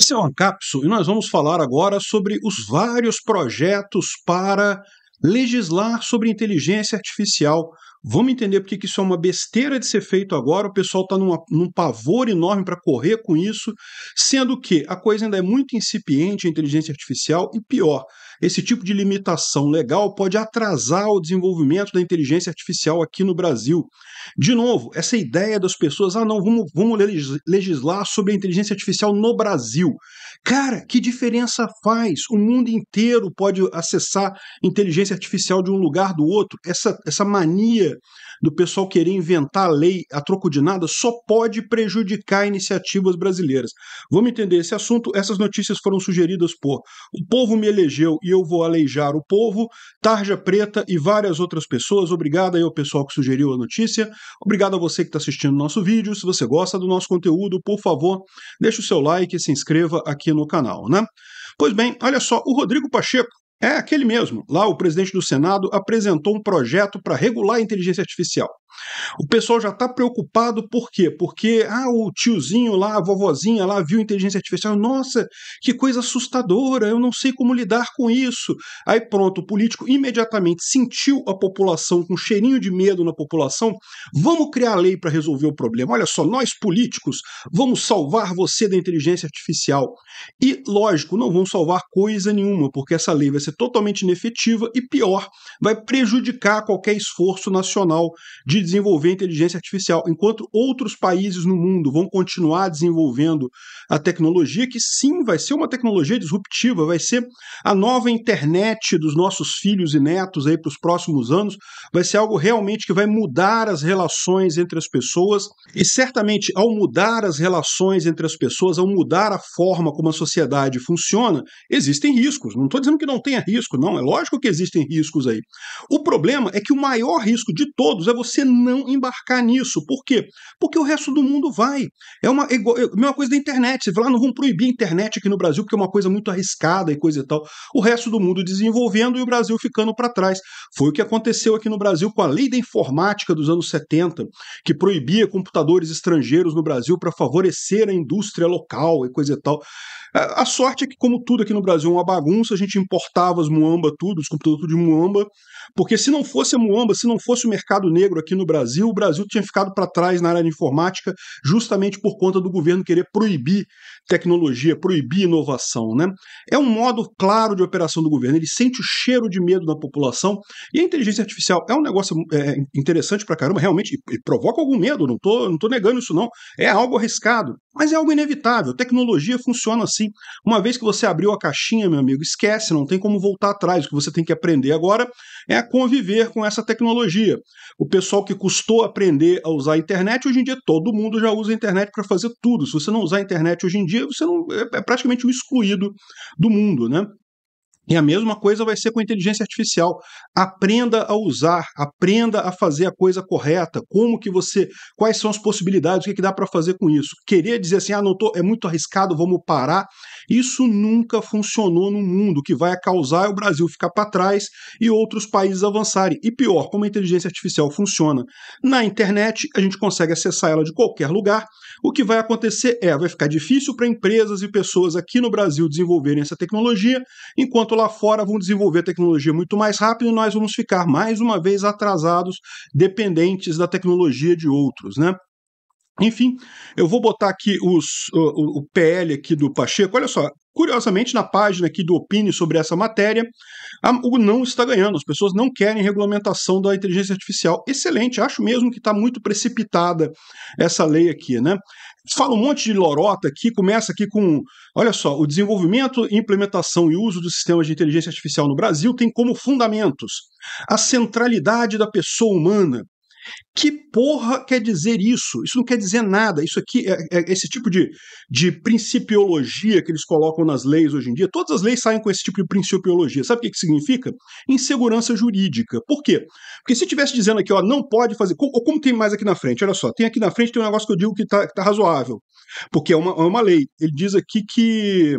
Esse é o Ancapso e nós vamos falar agora sobre os vários projetos para legislar sobre inteligência artificial. Vamos entender porque isso é uma besteira de ser feito agora, o pessoal está num pavor enorme para correr com isso, sendo que a coisa ainda é muito incipiente, a inteligência artificial, e pior, esse tipo de limitação legal pode atrasar o desenvolvimento da inteligência artificial aqui no Brasil. De novo, essa ideia das pessoas, ah, não, vamos, vamos legislar sobre a inteligência artificial no Brasil. Cara, que diferença faz? O mundo inteiro pode acessar inteligência artificial de um lugar do outro. Essa, essa mania do pessoal querer inventar a lei a troco de nada só pode prejudicar iniciativas brasileiras. Vamos entender esse assunto. Essas notícias foram sugeridas por O Povo Me Elegeu e Eu Vou Aleijar o Povo, Tarja Preta e várias outras pessoas. Obrigado aí ao pessoal que sugeriu a notícia. Obrigado a você que está assistindo o nosso vídeo. Se você gosta do nosso conteúdo, por favor, deixe o seu like e se inscreva aqui no canal, né? Pois bem, olha só, o Rodrigo Pacheco é aquele mesmo. Lá, o presidente do Senado apresentou um projeto para regular a inteligência artificial. O pessoal já está preocupado por quê? Porque ah, o tiozinho lá, a vovozinha lá viu inteligência artificial, nossa, que coisa assustadora, eu não sei como lidar com isso. Aí pronto, o político imediatamente sentiu a população com um cheirinho de medo na população, vamos criar lei para resolver o problema. Olha só, nós políticos vamos salvar você da inteligência artificial. E lógico, não vão salvar coisa nenhuma, porque essa lei vai ser totalmente inefetiva e pior, vai prejudicar qualquer esforço nacional de de desenvolver inteligência artificial, enquanto outros países no mundo vão continuar desenvolvendo a tecnologia, que sim vai ser uma tecnologia disruptiva, vai ser a nova internet dos nossos filhos e netos aí para os próximos anos, vai ser algo realmente que vai mudar as relações entre as pessoas e certamente ao mudar as relações entre as pessoas, ao mudar a forma como a sociedade funciona, existem riscos. Não estou dizendo que não tenha risco, não, é lógico que existem riscos aí. O problema é que o maior risco de todos é você não embarcar nisso. Por quê? Porque o resto do mundo vai. É uma, é igual, é mesma coisa da internet. Você fala, ah, não vamos proibir a internet aqui no Brasil, porque é uma coisa muito arriscada e coisa e tal. O resto do mundo desenvolvendo e o Brasil ficando para trás. Foi o que aconteceu aqui no Brasil com a lei da informática dos anos 70, que proibia computadores estrangeiros no Brasil para favorecer a indústria local e coisa e tal. A sorte é que, como tudo aqui no Brasil é uma bagunça, a gente importava as muamba tudo, os computadores de muamba, porque se não fosse a muamba, se não fosse o mercado negro aqui no Brasil. O Brasil tinha ficado para trás na área de informática justamente por conta do governo querer proibir tecnologia, proibir inovação. Né? É um modo claro de operação do governo. Ele sente o cheiro de medo da população. E a inteligência artificial é um negócio é, interessante para caramba, realmente, e, provoca algum medo. Não estou não tô negando isso, não. É algo arriscado, mas é algo inevitável. Tecnologia funciona assim. Uma vez que você abriu a caixinha, meu amigo, esquece, não tem como voltar atrás. O que você tem que aprender agora é a conviver com essa tecnologia. O pessoal que que custou aprender a usar a internet, hoje em dia todo mundo já usa a internet para fazer tudo. Se você não usar a internet hoje em dia, você não, é, é praticamente um excluído do mundo, né? E a mesma coisa vai ser com a inteligência artificial. Aprenda a usar, aprenda a fazer a coisa correta, como que você, quais são as possibilidades, o que, que dá para fazer com isso. Querer dizer assim, ah, não tô, é muito arriscado, vamos parar. Isso nunca funcionou no mundo. O que vai causar é o Brasil ficar para trás e outros países avançarem. E pior, como a inteligência artificial funciona. Na internet, a gente consegue acessar ela de qualquer lugar. O que vai acontecer é, vai ficar difícil para empresas e pessoas aqui no Brasil desenvolverem essa tecnologia, enquanto lá fora vão desenvolver tecnologia muito mais rápido e nós vamos ficar mais uma vez atrasados, dependentes da tecnologia de outros, né? Enfim, eu vou botar aqui os, o, o PL aqui do Pacheco. Olha só, Curiosamente, na página aqui do Opini sobre essa matéria, a, o não está ganhando. As pessoas não querem regulamentação da inteligência artificial. Excelente, acho mesmo que está muito precipitada essa lei aqui, né? Fala um monte de lorota aqui, começa aqui com, olha só, o desenvolvimento, implementação e uso dos sistemas de inteligência artificial no Brasil tem como fundamentos a centralidade da pessoa humana, que porra quer dizer isso? Isso não quer dizer nada. Isso aqui, é, é esse tipo de, de principiologia que eles colocam nas leis hoje em dia, todas as leis saem com esse tipo de principiologia. Sabe o que, que significa? Insegurança jurídica. Por quê? Porque se estivesse dizendo aqui, ó, não pode fazer, como, como tem mais aqui na frente, olha só, tem aqui na frente tem um negócio que eu digo que tá, que tá razoável, porque é uma, é uma lei. Ele diz aqui que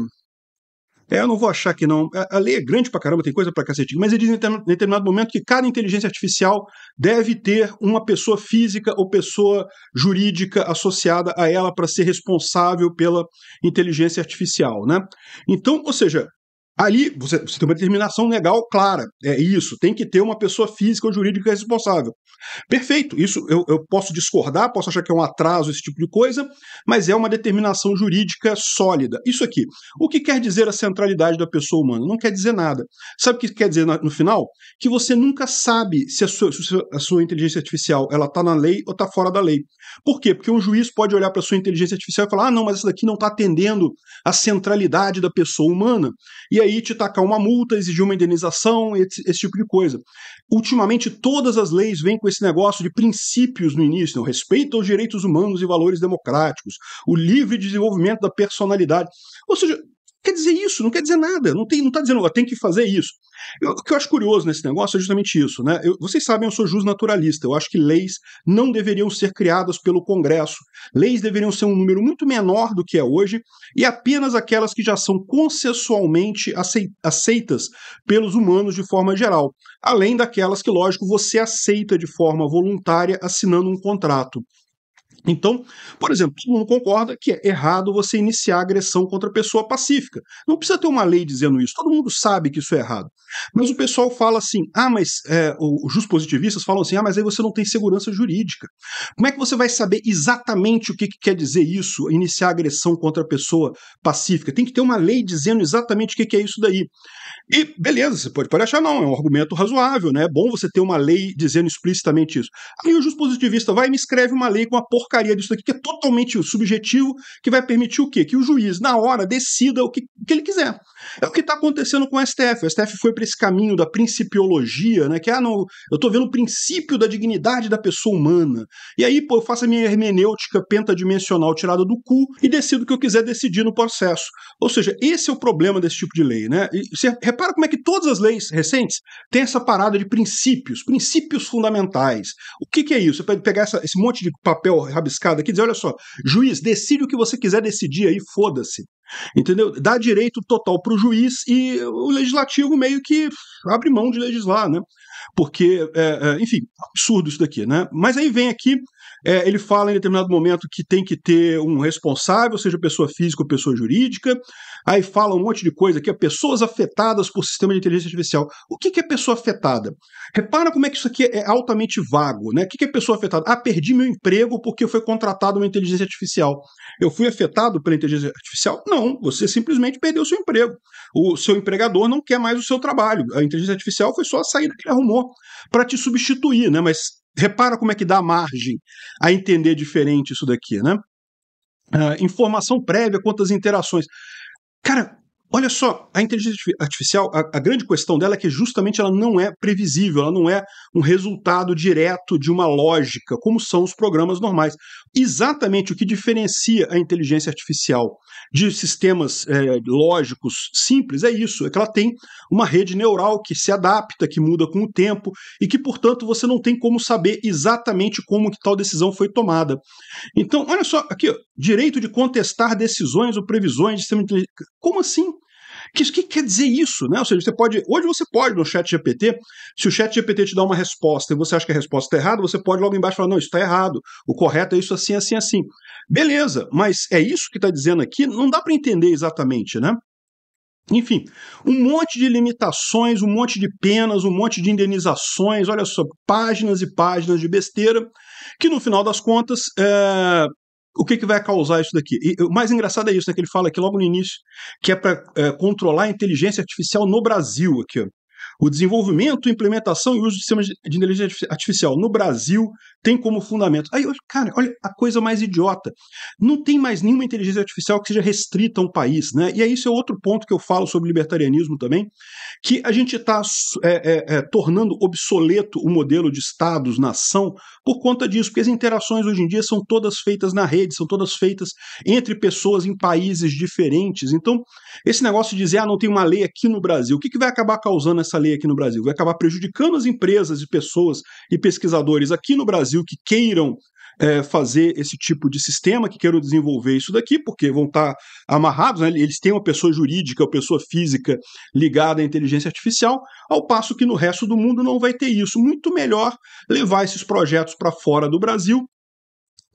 é, eu não vou achar que não. A, a lei é grande pra caramba, tem coisa pra cacetinho, mas ele diz em determinado momento que cada inteligência artificial deve ter uma pessoa física ou pessoa jurídica associada a ela para ser responsável pela inteligência artificial, né? Então, ou seja, Ali você, você, tem uma determinação legal clara. É isso, tem que ter uma pessoa física ou jurídica responsável. Perfeito, isso eu, eu posso discordar, posso achar que é um atraso, esse tipo de coisa, mas é uma determinação jurídica sólida. Isso aqui. O que quer dizer a centralidade da pessoa humana? Não quer dizer nada. Sabe o que quer dizer no final? Que você nunca sabe se a sua, se a sua inteligência artificial ela está na lei ou está fora da lei. Por quê? Porque um juiz pode olhar para a sua inteligência artificial e falar: ah, não, mas essa daqui não está atendendo a centralidade da pessoa humana. E aí aí te tacar uma multa, exigir uma indenização, esse, esse, tipo de coisa. Ultimamente, todas as leis vêm com esse negócio de princípios no início, né? o respeito aos direitos humanos e valores democráticos, o livre desenvolvimento da personalidade. Ou seja, quer dizer isso, não quer dizer nada, não tem, não está dizendo, tem que fazer isso. Eu, o que eu acho curioso nesse negócio é justamente isso, né? Eu, vocês sabem, eu sou jus naturalista, eu acho que leis não deveriam ser criadas pelo Congresso. Leis deveriam ser um número muito menor do que é hoje e apenas aquelas que já são consensualmente aceitas pelos humanos de forma geral, além daquelas que, lógico, você aceita de forma voluntária assinando um contrato. Então, por exemplo, todo mundo concorda que é errado você iniciar agressão contra a pessoa pacífica. Não precisa ter uma lei dizendo isso, todo mundo sabe que isso é errado. Mas o pessoal fala assim: ah, mas é, os positivistas falam assim: ah, mas aí você não tem segurança jurídica. Como é que você vai saber exatamente o que, que quer dizer isso, iniciar agressão contra a pessoa pacífica? Tem que ter uma lei dizendo exatamente o que, que é isso daí. E beleza, você pode, pode achar, não, é um argumento razoável, né? É bom você ter uma lei dizendo explicitamente isso. Aí o positivista vai e me escreve uma lei com uma porcaria disso aqui, que é totalmente subjetivo, que vai permitir o quê? Que o juiz, na hora, decida o que, que ele quiser. É o que está acontecendo com o STF. O STF foi para esse caminho da principiologia, né? Que, ah, não, eu estou vendo o princípio da dignidade da pessoa humana. E aí, pô, eu faço a minha hermenêutica pentadimensional tirada do cu e decido o que eu quiser decidir no processo. Ou seja, esse é o problema desse tipo de lei, né? E se repara como é que todas as leis recentes têm essa parada de princípios, princípios fundamentais. O que, que é isso? Você pode pegar essa, esse monte de papel rabiscado aqui e dizer: olha só, juiz, decide o que você quiser decidir aí, foda-se. Entendeu? Dá direito total para o juiz e o legislativo meio que abre mão de legislar, né? Porque, é, é, enfim, absurdo isso daqui, né? Mas aí vem aqui é, ele fala em determinado momento que tem que ter um responsável, seja pessoa física ou pessoa jurídica. Aí fala um monte de coisa aqui, é pessoas afetadas por sistema de inteligência artificial. O que, que é pessoa afetada? Repara como é que isso aqui é altamente vago, né? O que, que é pessoa afetada? Ah, perdi meu emprego porque foi contratado uma inteligência artificial. Eu fui afetado pela inteligência artificial? Não, você simplesmente perdeu seu emprego. O seu empregador não quer mais o seu trabalho. A inteligência artificial foi só a saída que ele arrumou para te substituir, né? Mas Repara como é que dá margem a entender diferente isso daqui, né? Uh, informação prévia quantas interações. Cara, Olha só, a inteligência artificial, a, a, grande questão dela é que justamente ela não é previsível, ela não é um resultado direto de uma lógica, como são os programas normais. Exatamente o que diferencia a inteligência artificial de sistemas é, lógicos simples é isso, é que ela tem uma rede neural que se adapta, que muda com o tempo e que, portanto, você não tem como saber exatamente como que tal decisão foi tomada. Então, olha só, aqui, ó, direito de contestar decisões ou previsões de sistema inteligente. Como assim? O que, que, quer dizer isso? Né? Ou seja, você pode. Hoje você pode no chat GPT, se o chat GPT te dá uma resposta e você acha que a resposta está errada, você pode logo embaixo falar: não, isso está errado, o correto é isso assim, assim, assim. Beleza, mas é isso que está dizendo aqui? Não dá para entender exatamente, né? Enfim, um monte de limitações, um monte de penas, um monte de indenizações, olha só, páginas e páginas de besteira, que no final das contas é, o que, que vai causar isso daqui? E o mais engraçado é isso, né, que ele fala aqui logo no início, que é para é, controlar a inteligência artificial no Brasil, aqui, ó. O desenvolvimento, implementação e uso de sistemas de inteligência artificial no Brasil tem como fundamento. Aí, cara, olha a coisa mais idiota. Não tem mais nenhuma inteligência artificial que seja restrita a um país, né? E aí, isso é outro ponto que eu falo sobre libertarianismo também, que a gente está é, é, é, tornando obsoleto o modelo de estados, nação, por conta disso, porque as interações hoje em dia são todas feitas na rede, são todas feitas entre pessoas em países diferentes. Então, esse negócio de dizer, ah, não tem uma lei aqui no Brasil, o que, que vai acabar causando essa lei aqui no Brasil? Vai acabar prejudicando as empresas e pessoas e pesquisadores aqui no Brasil Brasil que queiram é, fazer esse tipo de sistema, que queiram desenvolver isso daqui, porque vão estar tá amarrados, né? eles têm uma pessoa jurídica, uma pessoa física ligada à inteligência artificial, ao passo que no resto do mundo não vai ter isso. Muito melhor levar esses projetos para fora do Brasil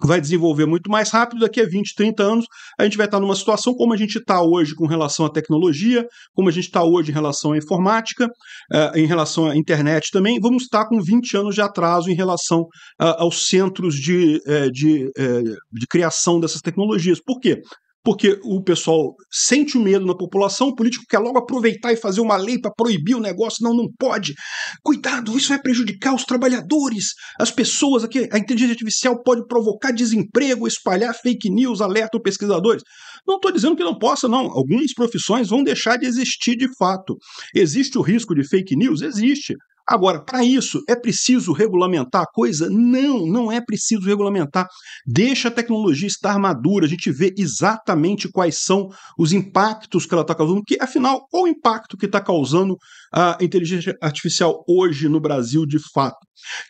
vai desenvolver muito mais rápido, daqui a 20, 30 anos, a gente vai estar numa situação como a gente está hoje com relação à tecnologia, como a gente está hoje em relação à informática, eh, em relação à internet também, vamos estar com 20 anos de atraso em relação ah, aos centros de, eh, de, eh, de criação dessas tecnologias. Por quê? porque o pessoal sente o medo na população, o político quer logo aproveitar e fazer uma lei para proibir o negócio, não, não pode. Cuidado, isso vai prejudicar os trabalhadores, as pessoas aqui, a inteligência artificial pode provocar desemprego, espalhar fake news, alerta pesquisadores. Não estou dizendo que não possa, não. Algumas profissões vão deixar de existir de fato. Existe o risco de fake news? Existe. Agora, para isso, é preciso regulamentar a coisa? Não, não é preciso regulamentar. Deixa a tecnologia estar madura, a gente vê exatamente quais são os impactos que ela está causando, Que afinal, qual o impacto que está causando a inteligência artificial hoje no Brasil de fato?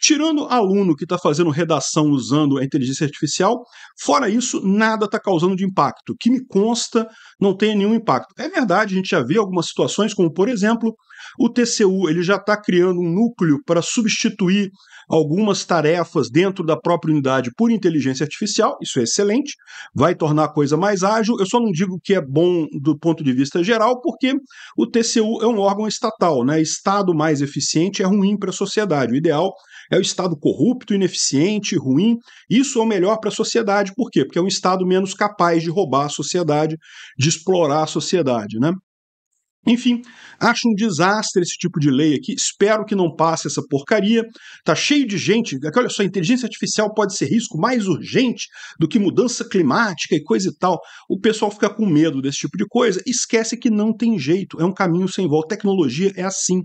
Tirando aluno que está fazendo redação usando a inteligência artificial, fora isso, nada está causando de impacto. Que me consta, não tem nenhum impacto. É verdade, a gente já vê algumas situações, como, por exemplo, o TCU ele já está criando um núcleo para substituir algumas tarefas dentro da própria unidade por inteligência artificial, isso é excelente, vai tornar a coisa mais ágil. Eu só não digo que é bom do ponto de vista geral, porque o TCU é um órgão estatal, né? Estado mais eficiente é ruim para a sociedade. O ideal é o Estado corrupto, ineficiente, ruim. Isso é o melhor para a sociedade. Por quê? Porque é um Estado menos capaz de roubar a sociedade, de explorar a sociedade. Né? Enfim, acho um desastre esse tipo de lei aqui. Espero que não passe essa porcaria. Tá cheio de gente. É olha só, inteligência artificial pode ser risco mais urgente do que mudança climática e coisa e tal. O pessoal fica com medo desse tipo de coisa. Esquece que não tem jeito. É um caminho sem volta. Tecnologia é assim.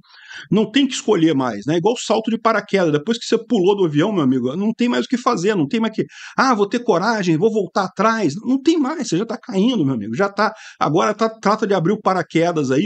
Não tem que escolher mais, né? Igual salto de paraquedas. Depois que você pulou do avião, meu amigo, não tem mais o que fazer. Não tem mais que. Ah, vou ter coragem, vou voltar atrás. Não tem mais. Você já tá caindo, meu amigo. Já tá. Agora tá, trata de abrir o paraquedas aí